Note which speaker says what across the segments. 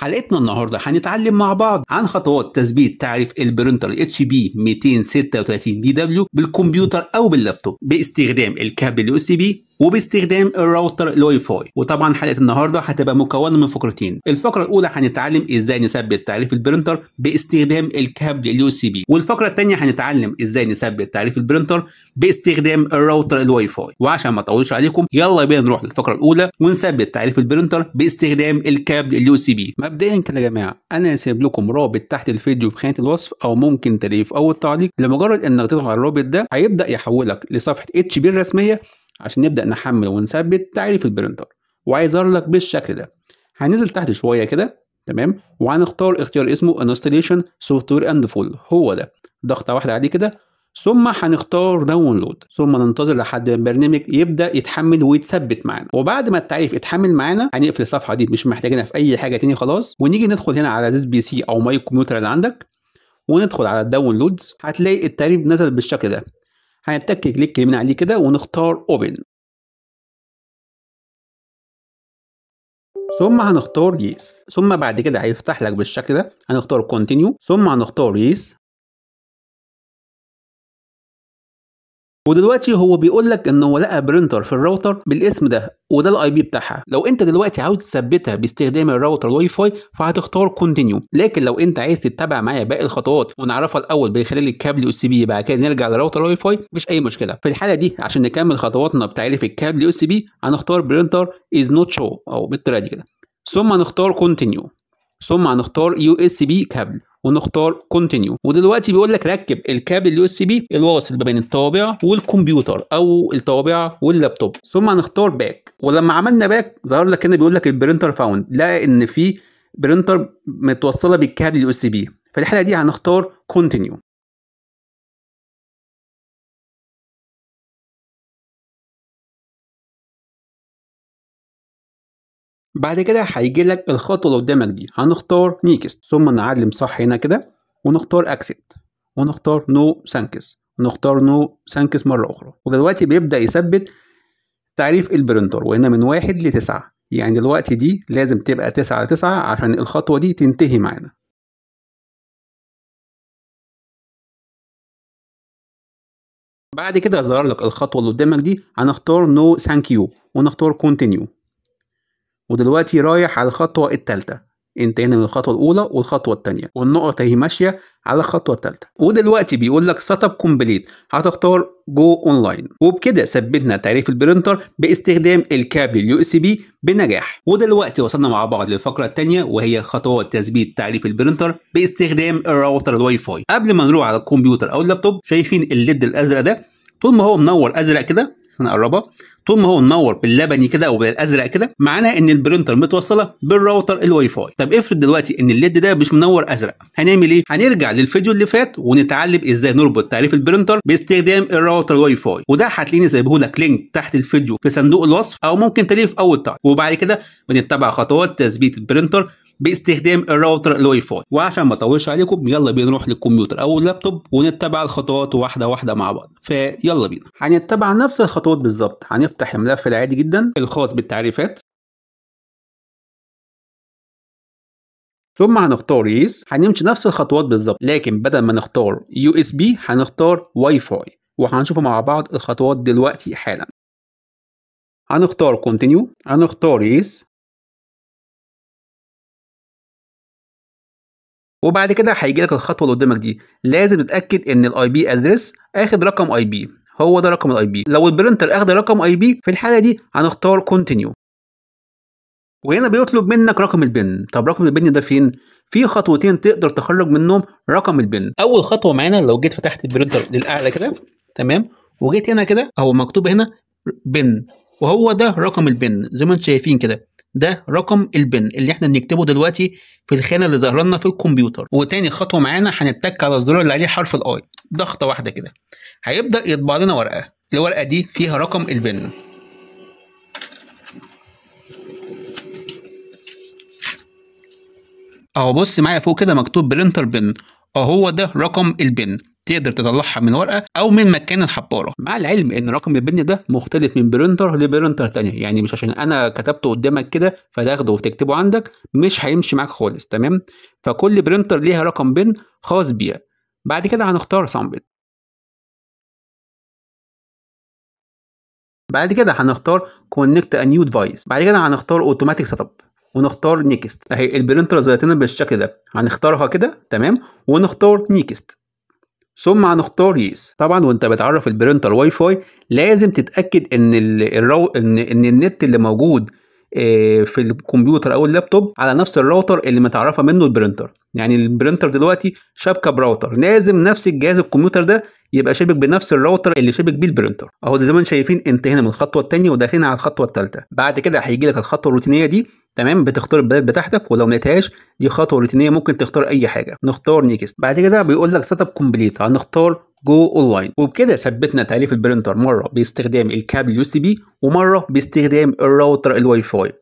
Speaker 1: حلقتنا النهارده هنتعلم مع بعض عن خطوات تثبيت تعريف البرنتر اتش بي 236 دي دبليو بالكمبيوتر او باللابتوب باستخدام الكابل اليو اس بي وباستخدام الراوتر الواي فاي وطبعا حلقه النهارده هتبقى مكونه من فقرتين الفقره الاولى هنتعلم ازاي نثبت تعريف البرنتر باستخدام الكابل اليو سي بي والفقره الثانيه هنتعلم ازاي نثبت تعريف البرنتر باستخدام الراوتر الواي فاي وعشان ما اطولش عليكم يلا بينا نروح للفقره الاولى ونثبت تعريف البرنتر باستخدام الكابل اليو سي بي مبدئيا كده يا جماعه انا سايب لكم رابط تحت الفيديو في خانه الوصف او ممكن تلاقيه في اول تعليق لمجرد انك تضغط على الرابط ده هيبدا يحولك لصفحه اتش بي الرسميه عشان نبدا نحمل ونثبت تعريف البرنتر وهيظهر لك بالشكل ده هننزل تحت شويه كده تمام وهنختار اختيار اسمه انستليشن سوفت وير اند فول هو ده ضغطه واحده عليه كده ثم هنختار داونلود ثم ننتظر لحد ما البرنامج يبدا يتحمل ويتثبت معانا وبعد ما التعريف يتحمل معانا هنقفل الصفحه دي مش محتاجينها في اي حاجه تاني خلاص ونيجي ندخل هنا على زيز بي سي او ماي كمبيوتر اللي عندك وندخل على الداونلودز هتلاقي التعريف نزل بالشكل ده هنتك كليك يمين عليه كده ونختار اوبن
Speaker 2: ثم هنختار يس ثم بعد كده هيفتح لك بالشكل ده هنختار كونتينيو ثم هنختار يس
Speaker 1: ودلوقتي هو بيقول لك ان هو لقى برينتر في الراوتر بالاسم ده وده الاي بي بتاعها لو انت دلوقتي عاوز تثبتها باستخدام الراوتر الواي فاي فهتختار كونتينيو لكن لو انت عايز تتبع معايا باقي الخطوات ونعرفها الاول من خلال الكابل يو اس بي بعد كده نرجع لراوتر الواي فاي مش اي مشكله في الحاله دي عشان نكمل خطواتنا بتعريف الكابل يو اس بي هنختار برينتر از نوت شو او بالطريقه دي كده ثم نختار كونتينيو ثم هنختار يو اس بي كابل ونختار كونتينيو ودلوقتي بيقول لك ركب الكابل اليو اس بي الواصل ما بين الطوابع والكمبيوتر او الطوابع واللابتوب ثم هنختار باك ولما عملنا باك ظهر لك هنا بيقول لك البرينتر فاوند لقى ان في برينتر متوصله بالكابل اليو اس بي في الحاله دي هنختار كونتينيو
Speaker 2: بعد كده هيجي لك الخطوه اللي قدامك دي
Speaker 1: هنختار نيكست ثم نعلم صح هنا كده ونختار اكسبت ونختار نو سانكس ونختار نو سانكس مره اخرى ودلوقتي بيبدا يثبت تعريف البرنتر وهنا من واحد لتسعة يعني دلوقتي دي لازم تبقى تسعة لتسعة عشان
Speaker 2: الخطوة دي تنتهي معانا
Speaker 1: بعد كده ظهر لك الخطوة اللي قدامك دي هنختار نو ثانك يو ونختار كونتينيو ودلوقتي رايح على الخطوة التالتة انتهينا من الخطوة الأولى والخطوة التانية والنقطة هي ماشية على الخطوة التالتة ودلوقتي بيقول لك سيت اب كومبليت هتختار جو اونلاين وبكده ثبتنا تعريف البرينتر باستخدام الكابل اليو اس بي بنجاح ودلوقتي وصلنا مع بعض للفقرة التانية وهي خطوات تثبيت تعريف البرينتر باستخدام الراوتر الواي فاي قبل ما نروح على الكمبيوتر أو اللابتوب شايفين الليد الأزرق ده طول ما هو منور ازرق كده استنى اقربها طول ما هو منور باللبني كده او بالازرق كده معناها ان البرينتر متوصله بالراوتر الواي فاي طب افرض دلوقتي ان الليد ده مش منور ازرق هنعمل ايه هنرجع للفيديو اللي فات ونتعلم ازاي نربط تعريف البرينتر باستخدام الراوتر الواي فاي وده هتلاقيني سايبه لك لينك تحت الفيديو في صندوق الوصف او ممكن تلاقيه في اول تعليق وبعد كده بنتبع خطوات تثبيت البرينتر باستخدام الراوتر الواي فاي وعشان ما اطولش عليكم يلا بينا نروح للكمبيوتر او اللابتوب ونتبع الخطوات واحده واحده مع بعض فيلا بينا هنتبع نفس الخطوات بالظبط هنفتح الملف
Speaker 2: العادي جدا الخاص بالتعريفات
Speaker 1: ثم هنختار يس هنمشي نفس الخطوات بالظبط لكن بدل ما نختار يو اس بي هنختار واي فاي وهنشوف مع بعض الخطوات دلوقتي حالا
Speaker 2: هنختار كونتينيو هنختار يس
Speaker 1: وبعد كده هيجي لك الخطوه اللي قدامك دي لازم تتاكد ان الاي بي ادريس اخد رقم اي بي هو ده رقم الاي بي لو البرنتر اخد رقم اي بي في الحاله دي هنختار كونتينيو وهنا بيطلب منك رقم البن طب رقم البن ده فين في خطوتين تقدر تخرج منهم رقم البن اول خطوه معانا لو جيت فتحت البرنتر للاعلى كده تمام وجيت هنا كده اهو مكتوب هنا بن وهو ده رقم البن زي ما انتم شايفين كده ده رقم البن اللي احنا بنكتبه دلوقتي في الخانه اللي ظاهره لنا في الكمبيوتر وتاني خطوه معانا هنتك على الزرار اللي عليه حرف الاي ضغطه واحده كده هيبدا يطبع لنا ورقه الورقه دي فيها رقم البن اهو بص معايا فوق كده مكتوب برينتر بن اهو ده رقم البن تقدر تطلعها من ورقه او من مكان الحباره مع العلم ان رقم البن ده مختلف من برينتر لبرينتر ثانيه يعني مش عشان انا كتبته قدامك كده فتاخده وتكتبه عندك مش هيمشي معاك خالص تمام فكل برينتر ليها رقم بن خاص بيها بعد كده هنختار سامبل
Speaker 2: بعد كده هنختار
Speaker 1: كونكت ا نيو ديفايس بعد كده هنختار اوتوماتيك سيت اب ونختار نيكست اهي البرينتر ظهرت بالشكل ده هنختارها كده تمام ونختار نيكست ثم هنختار يس طبعا وانت بتعرف البرينتر واي فاي لازم تتاكد ان الرو... ان ان النت اللي موجود آه، في الكمبيوتر او اللابتوب على نفس الراوتر اللي متعرفه منه البرينتر يعني البرينتر دلوقتي شبكه براوتر لازم نفس الجهاز الكمبيوتر ده يبقى شبك بنفس الراوتر اللي شبك بيه البرينتر اهو زي ما انتم شايفين انتهينا من الخطوه الثانيه وداخلين على الخطوه الثالثه بعد كده هيجي لك الخطوه الروتينيه دي تمام بتختار البلد بتاعتك ولو ما لقيتهاش دي خطوه روتينيه ممكن تختار اي حاجه نختار نيكست بعد كده بيقول لك سيت اب كومبليت هنختار جو اونلاين وبكده ثبتنا تاليف البرينتر مره باستخدام الكابل يو سي بي ومره باستخدام الراوتر الواي فاي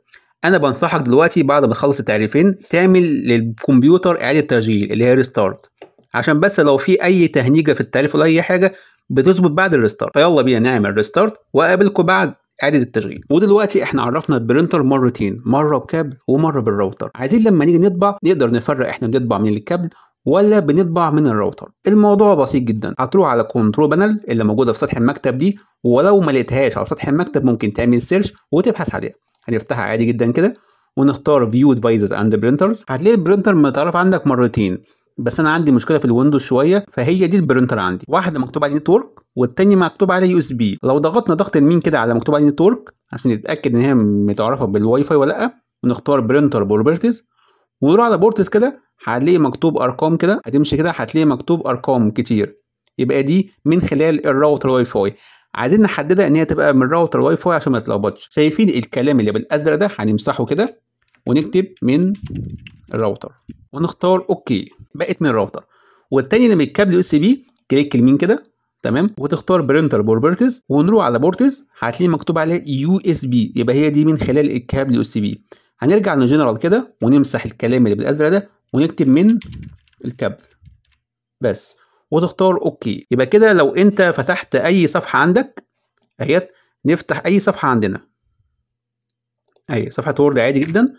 Speaker 1: انا بنصحك دلوقتي بعد ما تخلص التعريفين تعمل للكمبيوتر اعاده تشغيل اللي هي ريستارت عشان بس لو في اي تهنيجه في التعريف ولا اي حاجه بتظبط بعد الريستارت فيلا بينا نعمل ريستارت واقابلكم بعد اعاده التشغيل ودلوقتي احنا عرفنا البرينتر مرتين مره بكابل ومره بالراوتر عايزين لما نيجي نطبع نقدر نفرق احنا بنطبع من الكابل ولا بنطبع من الراوتر الموضوع بسيط جدا هتروح على كنترول بانل اللي موجوده في سطح المكتب دي ولو ما لقيتهاش على سطح المكتب ممكن تعمل سيرش وتبحث عليها هنفتحها عادي جدا كده ونختار فيو ديفايسز اند برينترز هتلاقي البرينتر متعرف عندك مرتين بس انا عندي مشكله في الويندوز شويه فهي دي البرنتر عندي واحده مكتوب عليه نتورك والتاني مكتوب عليه يو اس بي لو ضغطنا ضغط المين كده على مكتوب عليه نتورك عشان نتاكد ان هي متعرفه بالواي فاي ولا لا ونختار برنتر بروبرتيز ونروح على بورتس كده هتلاقي مكتوب ارقام كده هتمشي كده هتلاقي مكتوب ارقام كتير يبقى دي من خلال الراوتر واي فاي عايزين نحددها ان هي تبقى من راوتر واي فاي عشان ما تتلخبطش شايفين الكلام اللي بالازرق ده هنمسحه كده ونكتب من الراوتر ونختار اوكي بقت من الراوتر والتاني اللي من الكابل يو اس بي كليك اليمين كده تمام وتختار برينتر بروبرتيز ونروح على بورتز هتلاقي مكتوب عليه يو اس بي يبقى هي دي من خلال الكابل يو اس بي هنرجع لجنرال كده ونمسح الكلام اللي بالازرق ده ونكتب من الكابل بس وتختار اوكي يبقى كده لو انت فتحت اي صفحه عندك اهيت نفتح اي صفحه عندنا اهي صفحه وورد عادي جدا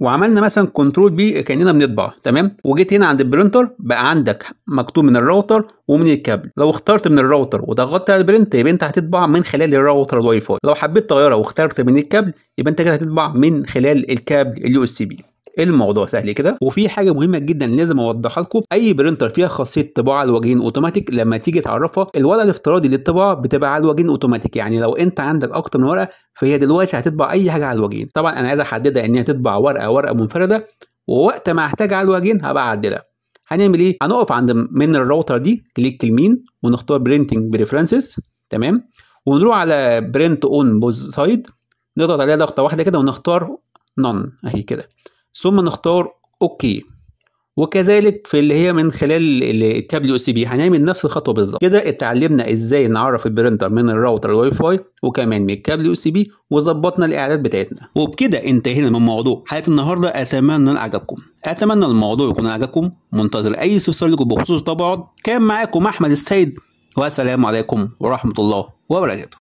Speaker 1: وعملنا مثلا كنترول بي كاننا بنطبع تمام وجيت هنا عند البرينتر بقى عندك مكتوب من الراوتر ومن الكابل لو اخترت من الراوتر وضغطت على البرنت يبقى انت هتطبع من خلال الراوتر الواي فاي لو حبيت تغيرها واخترت من الكابل يبقى انت كده هتطبع من خلال الكابل اليو اس بي الموضوع سهل كده وفي حاجه مهمه جدا لازم اوضحها لكم اي برينتر فيها خاصيه طباعه على الوجهين اوتوماتيك لما تيجي تعرفها الورقه الافتراضي للطباعه بتبقى على الوجهين اوتوماتيك يعني لو انت عندك اكتر من ورقه فهي دلوقتي هتطبع اي حاجه على الوجهين طبعا انا عايز احددها ان هي تطبع ورقه ورقه منفرده ووقت ما احتاج على الوجهين هبقى اعدلها هنعمل ايه هنقف عند من الراوتر دي كليك اليمين ونختار برينتنج بريفرنسز تمام ونروح على برنت اون بوز سايد نضغط عليها ضغطه واحده كده ونختار نون اهي كده ثم نختار اوكي وكذلك في اللي هي من خلال الكابل يو سي بي هنعمل نفس الخطوه بالظبط كده اتعلمنا ازاي نعرف البرنتر من الراوتر الواي فاي وكمان من الكابل يو سي بي وظبطنا الاعداد بتاعتنا وبكده انتهينا من موضوع حلقه النهارده اتمنى ان عجبكم اتمنى الموضوع يكون عجبكم منتظر اي استفسار لكم بخصوص طبعا كان معاكم احمد السيد والسلام عليكم ورحمه الله وبركاته